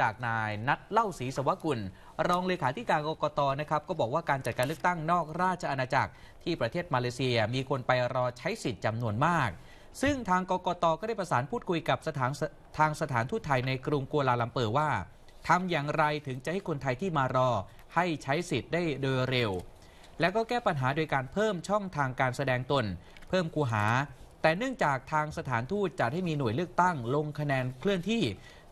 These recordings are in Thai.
จากนายนัทเล่าศรีสวกุล รองเลขาธิการกกตนะครับก็บอกว่าการจัดการเลือกตั้งนอกราชอาณาจักร ที่ประเทศมาเลเซียมีคนไปรอใช้สิทธิ์จำนวนมาก ซึ่งทางกกตก็ได้ประสานพูดคุยกับสถานทางสถานทูตไทยในกรุงกัวลาลัมเปอร์ว่าทำอย่างไรถึงจะให้คนไทยที่มารอให้ใช้สิทธิ์ได้โดยเร็ว และก็แก้ปัญหาโดยการเพิ่มช่องทางการแสดงตน เพิ่มคูหา แต่เนื่องจากทางสถานทูตจัดให้มีหน่วยเลือกตั้งลงคะแนนเคลื่อนที่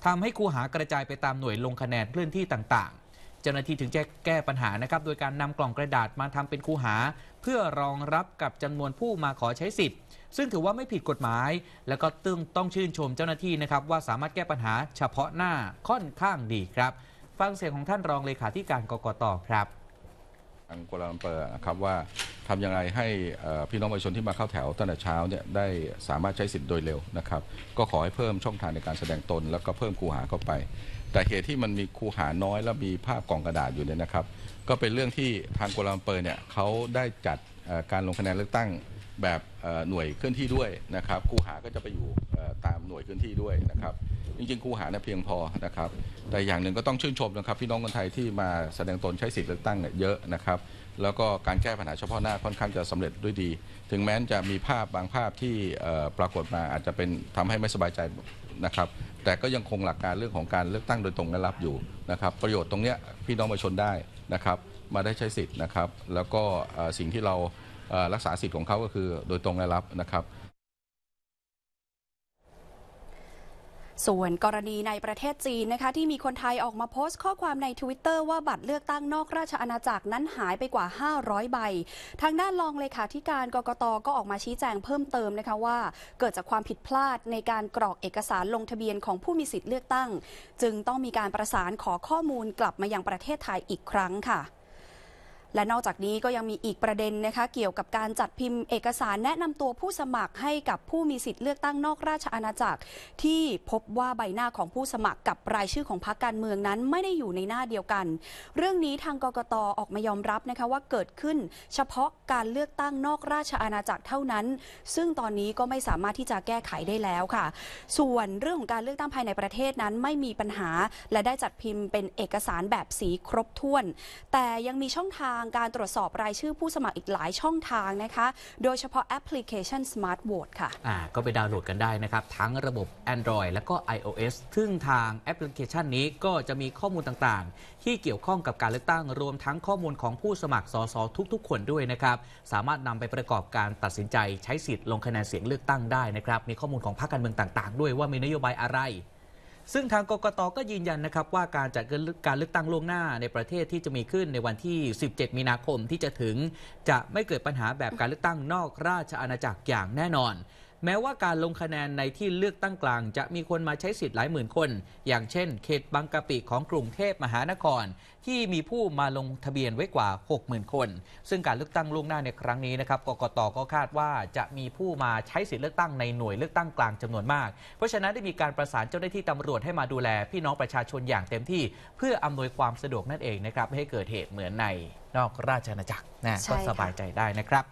ทำให้คูหากระจายไปตามหน่วยลงคะแนนเคลื่อนที่ต่าง ๆ เจ้าหน้าที่ถึงจะแก้ปัญหานะครับโดยการนำกล่องกระดาษมาทำเป็นคูหา เพื่อรองรับกับจำนวนผู้มาขอใช้สิทธิ์ ซึ่งถือว่าไม่ผิดกฎหมายแล้วก็ตึงต้องชื่นชมเจ้าหน้าที่นะครับ ว่าสามารถแก้ปัญหาเฉพาะหน้าค่อนข้างดีครับ ฟังเสียงของท่านรองเลขาธิการกกตครับทางกรลาเปอนะครับว่าทำอย่างไรให้พี่น้องประชาชนที่มาเข้าแถวตั้งแต่เช้าเนี่ยได้สามารถใช้สิทธิ์โดยเร็วนะครับ ก็ขอให้เพิ่มช่องทางในการแสดงตน แล้วก็เพิ่มคูหาเข้าไป แต่เหตุที่มันมีคูหาน้อยและมีภาพกล่องกระดาษอยู่เนี่ยนะครับ ก็เป็นเรื่องที่ทางกรลาเปอเนี่ยเขาได้จัดการลงคะแนนเลือกตั้งแบบหน่วยเคลื่อนที่ด้วยนะครับ คูหาก็จะไปอยู่ตามหน่วยเคลื่อนที่ด้วยนะครับจริงๆคููหาเนี่ยเพียงพอนะครับแต่อย่างหนึ่งก็ต้องชื่นชมนะครับ พี่น้องคนไทยที่มาแสดงตนใช้สิทธิ์เลือกตั้งเนี่ยเยอะนะครับ แล้วก็การแก้ปัญหาเฉพาะหน้าค่อนข้างจะสำเร็จด้วยดี ถึงแม้จะมีภาพบางภาพที่ปรากฏมาอาจจะเป็นทำให้ไม่สบายใจนะครับ แต่ก็ยังคงหลักการเรื่องของการเลือกตั้งโดยตรงและรับอยู่นะครับ ประโยชน์ตรงเนี้ยพี่น้องประชาชนได้นะครับมาได้ใช้สิทธิ์นะครับ แล้วก็สิ่งที่เรารักษาสิทธิ์ของเขาก็คือโดยตรงและรับนะครับส่วนกรณีในประเทศจีนนะคะ ที่มีคนไทยออกมาโพสต์ข้อความในทวิตเตอร์ว่าบัตรเลือกตั้งนอกราชอาณาจักรนั้นหายไปกว่า 500 ใบ ทางด้านรองเลขาธิการกรกตก็ออกมาชี้แจงเพิ่มเติมนะคะว่า เกิดจากความผิดพลาดในการกรอกเอกสารลงทะเบียนของผู้มีสิทธิ์เลือกตั้ง จึงต้องมีการประสานขอข้อมูลกลับมายังประเทศไทยอีกครั้งค่ะและนอกจากนี้ก็ยังมีอีกประเด็นนะคะเกี่ยวกับการจัดพิมพ์เอกสารแนะนำตัวผู้สมัครให้กับผู้มีสิทธิ์เลือกตั้งนอกราชอาณาจักร ที่พบว่าใบหน้าของผู้สมัครกับรายชื่อของพรรคการเมืองนั้น ไม่ได้อยู่ในหน้าเดียวกัน เรื่องนี้ทางกกตออกมายอมรับนะคะว่าเกิดขึ้น เฉพาะการเลือกตั้งนอกราชอาณาจักรเท่านั้น ซึ่งตอนนี้ก็ไม่สามารถที่จะแก้ไขได้แล้วค่ะ ส่วนเรื่องของการเลือกตั้งภายในประเทศนั้นไม่มีปัญหา และได้จัดพิมพ์เป็นเอกสารแบบสีครบถ้วน แต่ยังมีช่องทางางการตรวจสอบรายชื่อผู้สมัครอีกหลายช่องทางนะคะ โดยเฉพาะแอปพลิเคชัน Smart Vote ค่ะอ่าก็ไปดาวน์โหลดกันได้นะครับ ทั้งระบบ Android และก็ iOS ซึ่งทางแอปพลิเคชันนี้ก็จะมีข้อมูลต่างๆ ที่เกี่ยวข้องกับการเลือกตั้งรวมทั้งข้อมูลของผู้สมัครสสทุกๆ คนด้วยนะครับ สามารถนำไปประกอบการตัดสินใจใช้สิทธิ์ลงคะแนนเสียงเลือกตั้งได้นะครับมีข้อมูลของพรรคการเมืองต่างๆ ด้วยว่ามีนโยบายอะไรซึ่งทางกกตก็ยืนยันนะครับว่าการจัดการเลือกตั้งล่วงหน้าในประเทศที่จะมีขึ้นในวันที่ 17 มีนาคมที่จะถึง จะไม่เกิดปัญหาแบบการเลือกตั้งนอกราชอาณาจักรอย่างแน่นอนแม้ว่าการลงคะแนนในที่เลือกตั้งกลางจะมีคนมาใช้สิทธิ์หลายหมื่นคน อย่างเช่น เขตบางกะปิของกรุงเทพมหานคร ที่มีผู้มาลงทะเบียนไว้กว่า 60,000 คน ซึ่งการเลือกตั้งล่วงหน้าในครั้งนี้นะครับกกตก็คาดว่าจะมีผู้มาใช้สิทธิ์เลือกตั้งในหน่วยเลือกตั้งกลางจำนวนมาก เพราะฉะนั้นได้มีการประสานเจ้าหน้าที่ตำรวจให้มาดูแล พี่น้องประชาชนอย่างเต็มที่ เพื่ออำนวยความสะดวกนั่นเองนะครับไม่ให้เกิดเหตุเหมือนในนอกราชอาณาจักรนะก็สบายใจได้นะครับ